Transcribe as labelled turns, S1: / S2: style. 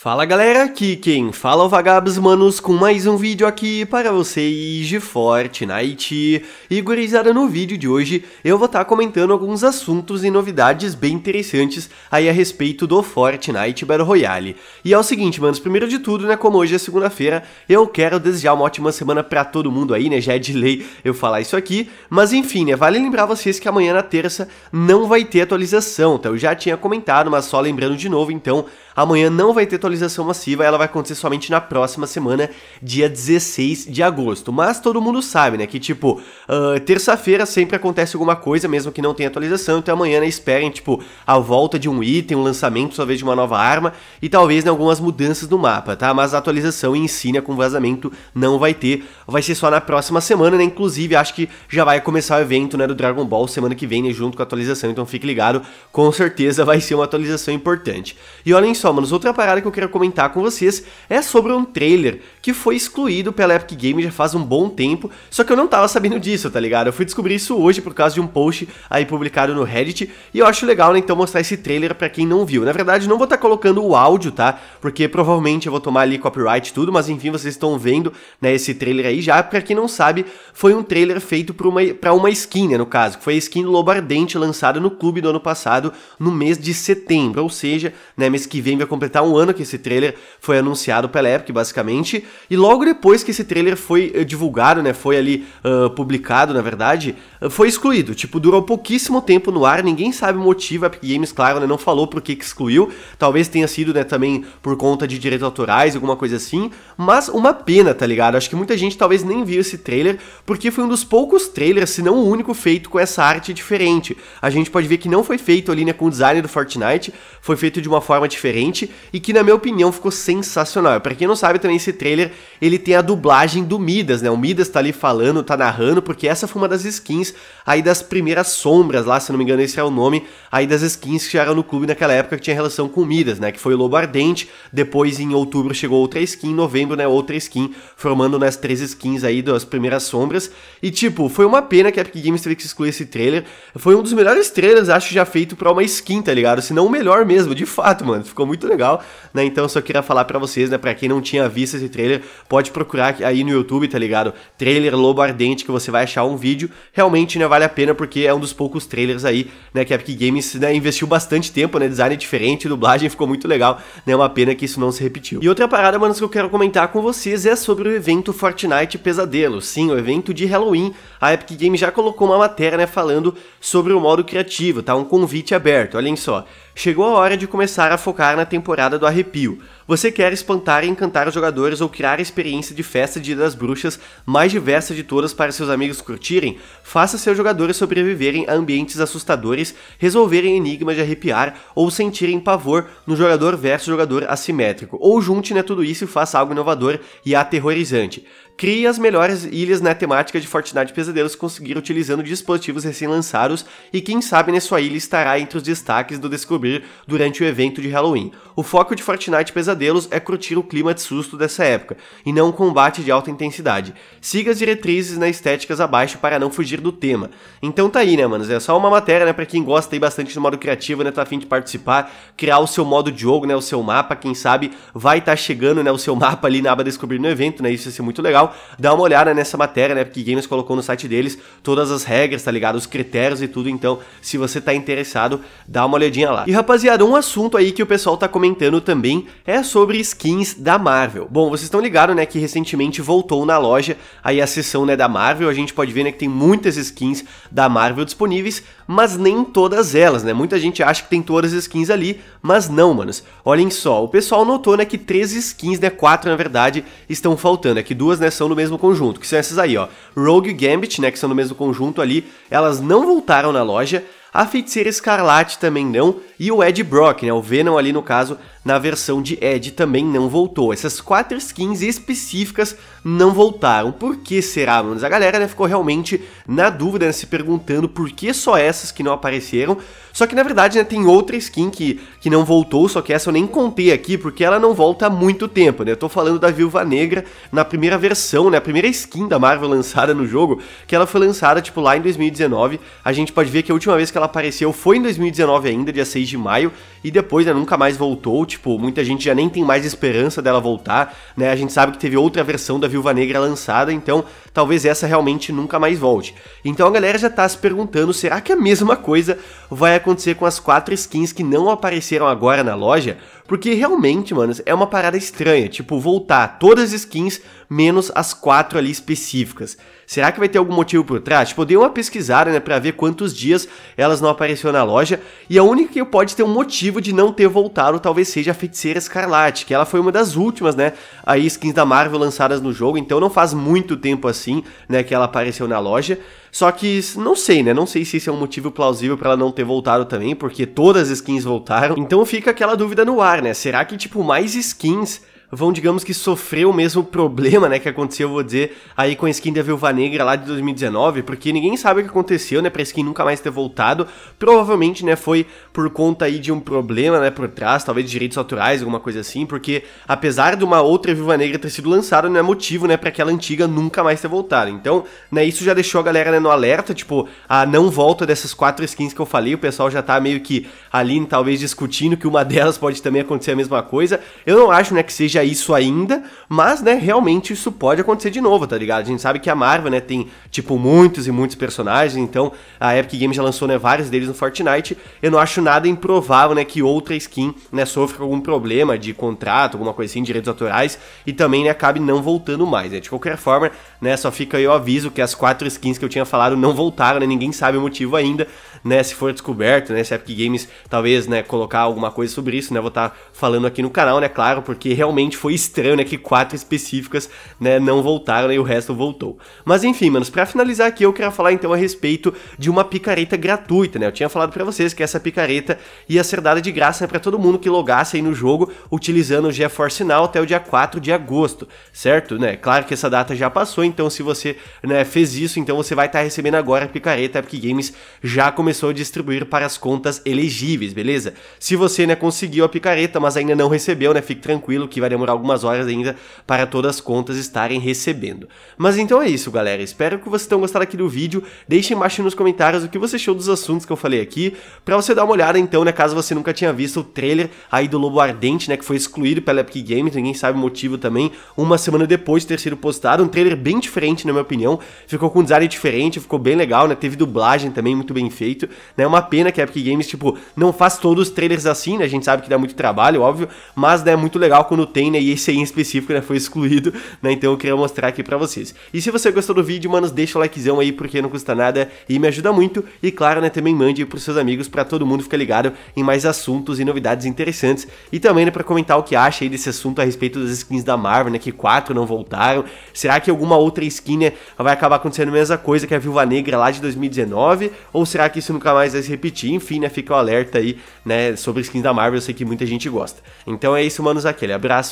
S1: Fala galera, aqui quem fala é o Vagabos Manos com mais um vídeo aqui para vocês de Fortnite. E gurizada, no vídeo de hoje eu vou estar tá comentando alguns assuntos e novidades bem interessantes aí a respeito do Fortnite Battle Royale. E é o seguinte, manos, primeiro de tudo, né, como hoje é segunda-feira, eu quero desejar uma ótima semana para todo mundo aí, né, já é de lei eu falar isso aqui. Mas enfim, né, vale lembrar vocês que amanhã na terça não vai ter atualização, tá? Eu já tinha comentado, mas só lembrando de novo, então Amanhã não vai ter atualização massiva, ela vai acontecer somente na próxima semana, dia 16 de agosto. Mas todo mundo sabe, né? Que tipo, uh, terça-feira sempre acontece alguma coisa, mesmo que não tenha atualização. Então amanhã, né, esperem, tipo, a volta de um item, um lançamento, talvez de uma nova arma e talvez né, algumas mudanças no mapa, tá? Mas a atualização em si, né, com vazamento, não vai ter. Vai ser só na próxima semana, né? Inclusive, acho que já vai começar o evento, né, do Dragon Ball semana que vem, né, junto com a atualização. Então fique ligado, com certeza vai ser uma atualização importante. E olhem só, manos, outra parada que eu quero comentar com vocês é sobre um trailer que foi excluído pela Epic Games já faz um bom tempo, só que eu não tava sabendo disso, tá ligado? Eu fui descobrir isso hoje por causa de um post aí publicado no Reddit, e eu acho legal, né, então mostrar esse trailer para quem não viu. Na verdade, não vou estar tá colocando o áudio, tá? Porque provavelmente eu vou tomar ali copyright tudo, mas enfim, vocês estão vendo, né, esse trailer aí já. Pra quem não sabe, foi um trailer feito pra uma, pra uma skin, né, no caso, que foi a skin do Lobardente lançada no clube do ano passado, no mês de setembro, ou seja, né, mês que vem vai completar um ano que esse trailer foi anunciado pela Epic, basicamente. E logo depois que esse trailer foi uh, divulgado, né? Foi ali uh, publicado, na verdade, uh, foi excluído. Tipo, durou pouquíssimo tempo no ar, ninguém sabe o motivo. A Epic Games, claro, né, não falou por que, que excluiu. Talvez tenha sido, né, também por conta de direitos autorais, alguma coisa assim. Mas uma pena, tá ligado? Acho que muita gente talvez nem viu esse trailer, porque foi um dos poucos trailers, se não o único, feito com essa arte diferente. A gente pode ver que não foi feito ali, né, com o design do Fortnite, foi feito de uma forma diferente diferente e que na minha opinião ficou sensacional. Para quem não sabe também esse trailer, ele tem a dublagem do Midas, né? O Midas tá ali falando, tá narrando, porque essa foi uma das skins aí das primeiras sombras lá, se não me engano esse é o nome, aí das skins que chegaram no clube naquela época que tinha relação com o Midas, né? Que foi o Lobo Ardente, depois em outubro chegou outra skin, em novembro, né, outra skin, formando nas né, três skins aí das primeiras sombras. E tipo, foi uma pena que a Epic Games teve que excluir esse trailer. Foi um dos melhores trailers, acho, já feito para uma skin, tá ligado? Se não o melhor mesmo, de fato, mano. Ficou muito muito legal, né? Então eu só queria falar para vocês, né? Pra quem não tinha visto esse trailer, pode procurar aí no YouTube, tá ligado? Trailer Lobo Ardente, que você vai achar um vídeo. Realmente, né? Vale a pena porque é um dos poucos trailers aí, né? Que a Epic Games né, investiu bastante tempo, né? Design diferente, dublagem ficou muito legal, né? É uma pena que isso não se repetiu. E outra parada, mano, que eu quero comentar com vocês é sobre o evento Fortnite Pesadelo. Sim, o evento de Halloween. A Epic Games já colocou uma matéria, né? Falando sobre o modo criativo, tá? Um convite aberto, olhem só chegou a hora de começar a focar na temporada do arrepio, você quer espantar e encantar os jogadores ou criar a experiência de festa de Dia das Bruxas mais diversa de todas para seus amigos curtirem? Faça seus jogadores sobreviverem a ambientes assustadores, resolverem enigmas de arrepiar ou sentirem pavor no jogador versus jogador assimétrico. Ou junte né, tudo isso e faça algo inovador e aterrorizante. Crie as melhores ilhas na né, temática de Fortnite Pesadelos que conseguir utilizando dispositivos recém-lançados e quem sabe na né, sua ilha estará entre os destaques do Descobrir durante o evento de Halloween o foco de Fortnite Pesadelos é curtir o clima de susto dessa época, e não um combate de alta intensidade. Siga as diretrizes na estéticas abaixo para não fugir do tema. Então tá aí, né, manos? É só uma matéria, né, pra quem gosta aí bastante do modo criativo, né, tá afim de participar, criar o seu modo de jogo, né, o seu mapa, quem sabe vai estar tá chegando, né, o seu mapa ali na aba Descobrir no evento, né, isso ia ser muito legal. Dá uma olhada nessa matéria, né, porque Games colocou no site deles todas as regras, tá ligado? Os critérios e tudo, então, se você tá interessado, dá uma olhadinha lá. E rapaziada, um assunto aí que o pessoal tá comentando comentando também é sobre skins da Marvel. Bom, vocês estão ligados, né, que recentemente voltou na loja aí a sessão né, da Marvel. A gente pode ver, né, que tem muitas skins da Marvel disponíveis, mas nem todas elas, né? Muita gente acha que tem todas as skins ali, mas não, manos. Olhem só, o pessoal notou, né, que três skins, né, quatro na verdade, estão faltando. É que duas, né, são do mesmo conjunto, que são essas aí, ó. Rogue Gambit, né, que são do mesmo conjunto ali, elas não voltaram na loja, a Feiticeira Escarlate também não, e o Ed Brock, né, o Venom ali no caso, na versão de Ed também não voltou. Essas quatro skins específicas não voltaram. Por que será, mano? A galera né, ficou realmente na dúvida, né, se perguntando por que só essas que não apareceram. Só que na verdade, né, tem outra skin que, que não voltou, só que essa eu nem contei aqui, porque ela não volta há muito tempo, né? Eu tô falando da Viúva Negra na primeira versão, né? A primeira skin da Marvel lançada no jogo, que ela foi lançada, tipo, lá em 2019. A gente pode ver que a última vez que ela apareceu foi em 2019 ainda, dia 6 de maio, e depois, né, nunca mais voltou, tipo, muita gente já nem tem mais esperança dela voltar, né? A gente sabe que teve outra versão da Viúva Negra lançada, então talvez essa realmente nunca mais volte. Então a galera já tá se perguntando, será que a mesma coisa vai acontecer acontecer com as quatro skins que não apareceram agora na loja, porque realmente, mano, é uma parada estranha, tipo, voltar todas as skins menos as quatro ali específicas. Será que vai ter algum motivo por trás? Tipo, eu dei uma pesquisada, né, pra ver quantos dias elas não apareceram na loja, e a única que pode ter um motivo de não ter voltado talvez seja a Feiticeira Escarlate, que ela foi uma das últimas, né, aí skins da Marvel lançadas no jogo, então não faz muito tempo assim, né, que ela apareceu na loja. Só que não sei, né? Não sei se esse é um motivo plausível para ela não ter voltado também, porque todas as skins voltaram. Então fica aquela dúvida no ar, né? Será que tipo mais skins vão, digamos que, sofrer o mesmo problema, né, que aconteceu, vou dizer, aí com a skin da Viúva Negra lá de 2019, porque ninguém sabe o que aconteceu, né, pra skin nunca mais ter voltado, provavelmente, né, foi por conta aí de um problema, né, por trás, talvez de direitos autorais, alguma coisa assim, porque apesar de uma outra Viúva Negra ter sido lançada, não é motivo, né, pra aquela antiga nunca mais ter voltado, então, né, isso já deixou a galera, né, no alerta, tipo, a não volta dessas quatro skins que eu falei, o pessoal já tá meio que ali, talvez, discutindo que uma delas pode também acontecer a mesma coisa, eu não acho, né, que seja isso ainda, mas, né, realmente isso pode acontecer de novo, tá ligado? A gente sabe que a Marvel, né, tem, tipo, muitos e muitos personagens, então a Epic Games já lançou, né, vários deles no Fortnite. Eu não acho nada improvável, né, que outra skin, né, sofra algum problema de contrato, alguma coisa assim, direitos autorais, e também, né, acabe não voltando mais, né? De qualquer forma, né, só fica aí o aviso que as quatro skins que eu tinha falado não voltaram, né, ninguém sabe o motivo ainda, né, se for descoberto, né, se a Epic Games talvez, né, colocar alguma coisa sobre isso, né, vou estar tá falando aqui no canal, né, claro, porque realmente realmente foi estranho, né? Que quatro específicas, né, não voltaram né, e o resto voltou. Mas enfim, manos, para finalizar aqui, eu quero falar então a respeito de uma picareta gratuita, né? Eu tinha falado para vocês que essa picareta ia ser dada de graça né, para todo mundo que logasse aí no jogo utilizando o GeForce Now até o dia 4 de agosto, certo? Né? Claro que essa data já passou, então se você né, fez isso, então você vai estar tá recebendo agora a picareta, porque Epic Games já começou a distribuir para as contas elegíveis, beleza? Se você né, conseguiu a picareta, mas ainda não recebeu, né? Fique tranquilo que vai demorar algumas horas ainda para todas as contas estarem recebendo. Mas então é isso, galera. Espero que vocês tenham gostado aqui do vídeo. Deixem embaixo nos comentários o que você achou dos assuntos que eu falei aqui, para você dar uma olhada então, né, caso você nunca tinha visto o trailer aí do Lobo Ardente, né, que foi excluído pela Epic Games, ninguém sabe o motivo também, uma semana depois de ter sido postado, um trailer bem diferente, na minha opinião, ficou com um design diferente, ficou bem legal, né, teve dublagem também muito bem feito, né, uma pena que a Epic Games, tipo, não faz todos os trailers assim, né, a gente sabe que dá muito trabalho, óbvio, mas, né, é muito legal quando tem tem, né? E esse aí em específico, né? Foi excluído, né? Então eu queria mostrar aqui pra vocês. E se você gostou do vídeo, manos, deixa o likezão aí, porque não custa nada e me ajuda muito. E claro, né? Também mande aí pros seus amigos pra todo mundo ficar ligado em mais assuntos e novidades interessantes. E também, né? Pra comentar o que acha aí desse assunto a respeito das skins da Marvel, né? Que quatro não voltaram. Será que alguma outra skin, né? Vai acabar acontecendo a mesma coisa que a Viúva Negra lá de 2019? Ou será que isso nunca mais vai se repetir? Enfim, né? Fica o alerta aí, né? Sobre skins da Marvel, eu sei que muita gente gosta. Então é isso, manos, aquele abraço